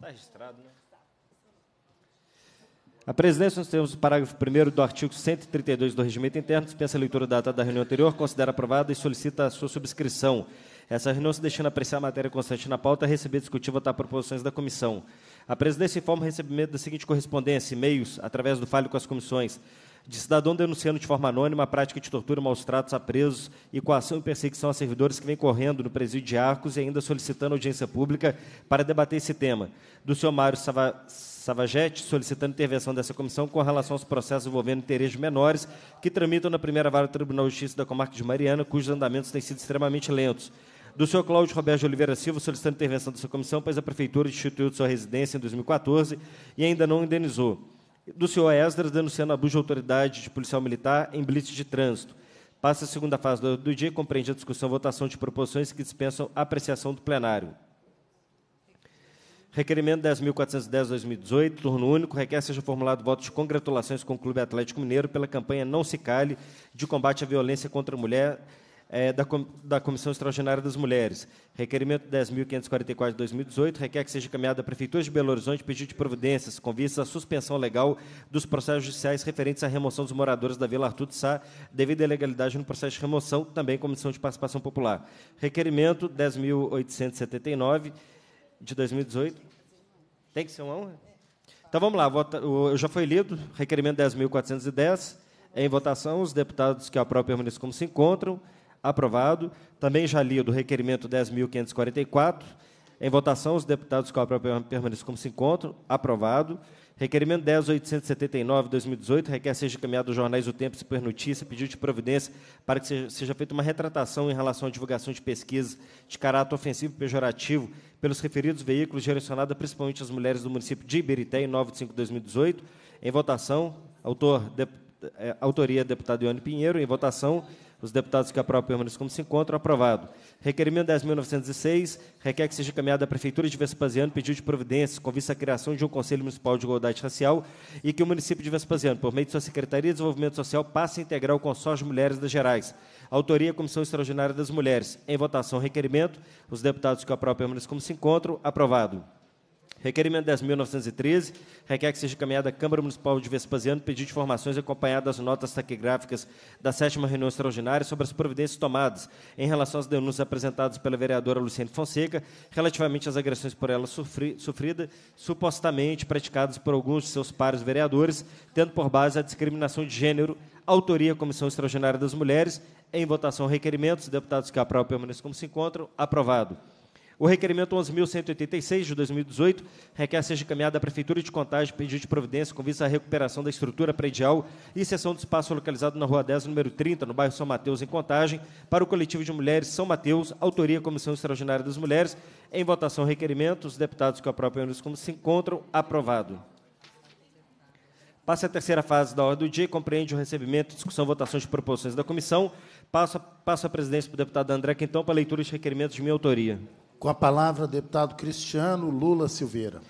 Está registrado, né? A presidência, nos termos do parágrafo 1 do artigo 132 do Regimento Interno, dispensa a leitura da data da reunião anterior, considera aprovada e solicita a sua subscrição. Essa reunião se a apreciar a matéria constante na pauta, receber, discutir e votar proposições da comissão. A presidência informa o recebimento da seguinte correspondência, e-mails, através do falho com as comissões, de cidadão denunciando de forma anônima a prática de tortura, maus tratos a presos e coação e perseguição a servidores que vem correndo no presídio de Arcos e ainda solicitando audiência pública para debater esse tema. Do senhor Mário Sava... Savagete, solicitando intervenção dessa comissão com relação aos processos envolvendo interesse de menores que tramitam na primeira vara do Tribunal de Justiça da Comarca de Mariana, cujos andamentos têm sido extremamente lentos do senhor Cláudio Roberto de Oliveira Silva, solicitando intervenção da sua comissão, pois a Prefeitura instituiu sua residência em 2014 e ainda não indenizou. Do senhor Esdras, denunciando abuso de autoridade de policial militar em blitz de trânsito. Passa a segunda fase do, do dia e compreende a discussão e votação de proposições que dispensam apreciação do plenário. Requerimento 10.410-2018, turno único, requer seja formulado voto de congratulações com o Clube Atlético Mineiro pela campanha Não Se Cale de combate à violência contra a mulher é, da, com, da Comissão Extraordinária das Mulheres. Requerimento 10.544 de 2018 requer que seja encaminhado à Prefeitura de Belo Horizonte pedido de providências com vista à suspensão legal dos processos judiciais referentes à remoção dos moradores da Vila Artur de Sá devido à ilegalidade no processo de remoção, também Comissão de Participação Popular. Requerimento 10.879 de 2018. Tem que ser uma Então vamos lá, vota, o, já foi lido, requerimento 10.410. Em votação, os deputados que aprovam permanecem como se encontram. Aprovado. Também já li do requerimento 10.544. Em votação, os deputados que próprio permaneçam como se encontram. Aprovado. Requerimento 10.879, 2018, requer seja encaminhado aos jornais O Tempo e Super Notícia, pedido de providência para que seja, seja feita uma retratação em relação à divulgação de pesquisas de caráter ofensivo e pejorativo pelos referidos veículos direcionada principalmente às mulheres do município de Iberité, em 9 de 5 de 2018. Em votação, autor, é, autoria deputado Ione Pinheiro, em votação. Os deputados que aprovam permanecem como se encontram. Aprovado. Requerimento 10.906, requer que seja encaminhado à Prefeitura de Vespasiano pedido de providências com vista à criação de um Conselho Municipal de Igualdade Racial e que o município de Vespasiano, por meio de sua Secretaria de Desenvolvimento Social, passe a integrar o Consórcio de Mulheres das Gerais. Autoria, Comissão Extraordinária das Mulheres. Em votação, requerimento. Os deputados que aprovam permanecem como se encontram. Aprovado. Requerimento 10.913 requer que seja encaminhada à Câmara Municipal de Vespasiano pedindo informações acompanhadas das notas taquigráficas da sétima reunião extraordinária sobre as providências tomadas em relação às denúncias apresentadas pela vereadora Luciane Fonseca relativamente às agressões por ela sofri, sofrida supostamente praticadas por alguns de seus pares vereadores, tendo por base a discriminação de gênero, autoria Comissão Extraordinária das Mulheres. Em votação, requerimentos. Deputados Capral permaneçam como se encontram. Aprovado. O requerimento 11.186 de 2018 requer seja encaminhado à Prefeitura de Contagem pedido de providência com vista à recuperação da estrutura predial e cessão do espaço localizado na Rua 10, número 30, no bairro São Mateus, em Contagem, para o coletivo de mulheres São Mateus, autoria Comissão Extraordinária das Mulheres. Em votação, requerimento. Os deputados que aprovem como se encontram. Aprovado. Passa a terceira fase da ordem do dia e compreende o recebimento, discussão, votações de proposições da comissão. Passo, passo a presidência para o deputado André Quintão para a leitura de requerimentos de minha autoria. Com a palavra, deputado Cristiano Lula Silveira.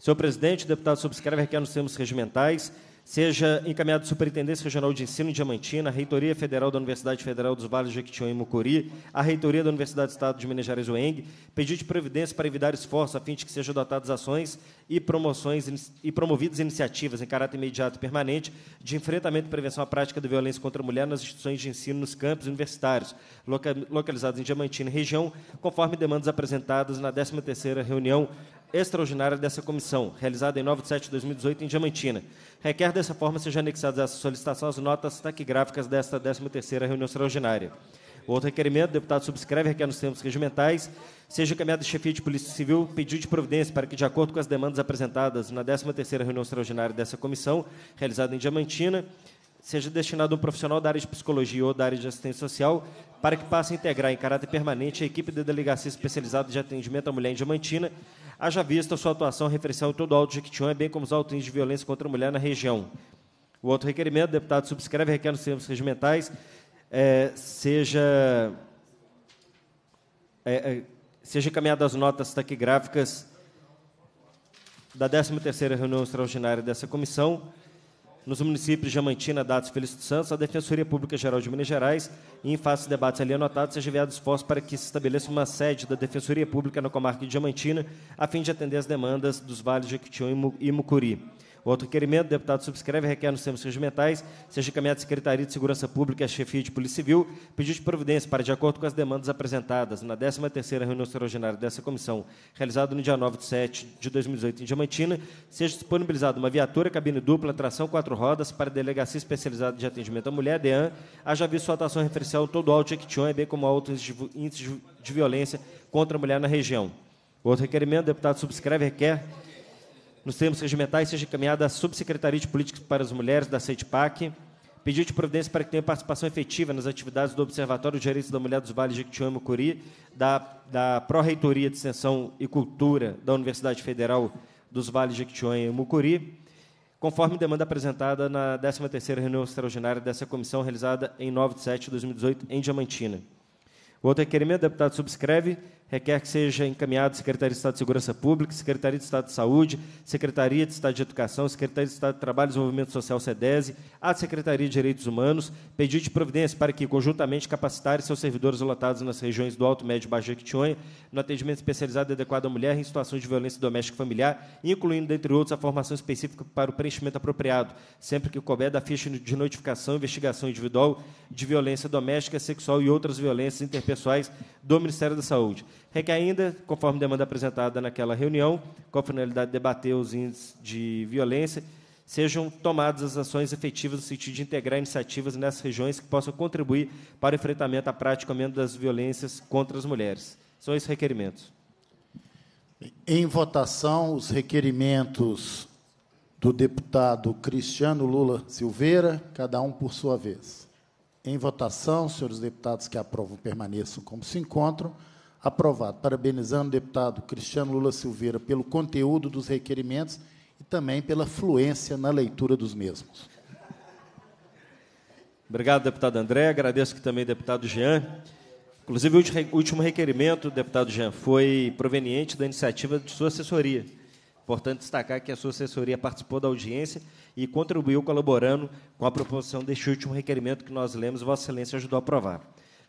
Senhor presidente, deputado subscreve requer nos termos regimentais Seja encaminhado à Superintendência Regional de Ensino em Diamantina, à Reitoria Federal da Universidade Federal dos Vales de Jequitinhonha e Mucuri, à Reitoria da Universidade do Estado de Minas Gerais, UENG, pedido de providência para evitar esforço a fim de que sejam adotadas ações e promoções e promovidas iniciativas em caráter imediato e permanente de enfrentamento e prevenção à prática da violência contra a mulher nas instituições de ensino nos campos universitários, localizados em Diamantina e região, conforme demandas apresentadas na 13ª reunião extraordinária dessa comissão, realizada em 9 de setembro de 2018 em Diamantina. Requer dessa forma seja anexadas essa solicitação as notas taquigráficas desta 13ª reunião extraordinária. O outro requerimento, o deputado subscreve, requer nos termos regimentais, seja caminhada de chefia de Polícia Civil pedido de providência para que, de acordo com as demandas apresentadas na 13ª reunião extraordinária dessa comissão, realizada em Diamantina, seja destinado a um profissional da área de psicologia ou da área de assistência social para que passe a integrar em caráter permanente a equipe da Delegacia Especializada de Atendimento à Mulher em Diamantina, haja vista sua atuação referencial em todo o Alto Jequitinhonha, bem como os autos de violência contra a mulher na região. O outro requerimento, o deputado subscreve, requer nos termos regimentais, é, seja, é, é seja encaminhado as notas taquigráficas da 13ª reunião extraordinária dessa comissão, nos municípios de Diamantina, Dados Feliz dos Santos, a Defensoria Pública Geral de Minas Gerais, e em face de debates ali anotados, seja enviado esforço para que se estabeleça uma sede da Defensoria Pública na comarca de Diamantina, a fim de atender as demandas dos vales de Jequitinhonha e Mucuri. O requerimento deputado subscreve, requer nos termos regimentais, seja encaminhado à Secretaria de Segurança Pública e à Chefia de Polícia Civil, pedido de providência para, de acordo com as demandas apresentadas na 13ª reunião extraordinária dessa comissão, realizada no dia 9 de 7 de 2018 em Diamantina, seja disponibilizada uma viatura, cabine dupla, tração quatro rodas para a Delegacia Especializada de Atendimento à Mulher, DEAN, haja visto sua atuação referencial todo o Alto Jequitinhonha, bem como outros índices de violência contra a mulher na região. outro requerimento, deputado subscreve, requer nos termos regimentais, seja encaminhada à Subsecretaria de Políticas para as Mulheres da CETPAC, pedido de providência para que tenha participação efetiva nas atividades do Observatório de Direitos da Mulher dos Vales de Jequitinhonha Curi, da, da Pró-Reitoria de Extensão e Cultura da Universidade Federal dos Vales de Jequitinhonha e Mucuri, conforme demanda apresentada na 13ª reunião extraordinária dessa comissão, realizada em 9 de setembro de 2018, em Diamantina. O outro requerimento, o deputado subscreve requer que seja encaminhado Secretaria de Estado de Segurança Pública, Secretaria de Estado de Saúde, Secretaria de Estado de Educação, Secretaria de Estado de Trabalho e Desenvolvimento Social, SEDESE, à Secretaria de Direitos Humanos, pedido de providência para que, conjuntamente, capacitarem seus servidores lotados nas regiões do Alto Médio e Baixo Jequitinhonha no atendimento especializado adequado à mulher em situações de violência doméstica e familiar, incluindo, dentre outros, a formação específica para o preenchimento apropriado, sempre que couber da ficha de notificação, investigação individual de violência doméstica, sexual e outras violências interpessoais do Ministério da Saúde requer é ainda, conforme demanda apresentada naquela reunião, com a finalidade de debater os índices de violência, sejam tomadas as ações efetivas no sentido de integrar iniciativas nessas regiões que possam contribuir para o enfrentamento à prática aumento das violências contra as mulheres. São esses requerimentos. Em votação, os requerimentos do deputado Cristiano Lula Silveira, cada um por sua vez. Em votação, senhores deputados que aprovam permaneçam como se encontram aprovado. Parabenizando o deputado Cristiano Lula Silveira pelo conteúdo dos requerimentos e também pela fluência na leitura dos mesmos. Obrigado, deputado André. Agradeço aqui também deputado Jean. Inclusive, o último requerimento, deputado Jean, foi proveniente da iniciativa de sua assessoria. Importante destacar que a sua assessoria participou da audiência e contribuiu colaborando com a proposição deste último requerimento que nós lemos, Vossa Excelência ajudou a aprovar.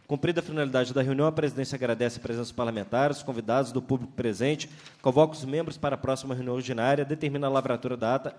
Cumprida a finalidade da reunião, a presidência agradece a presença dos parlamentares, convidados, do público presente, convoca os membros para a próxima reunião ordinária, determina a lavratura da ata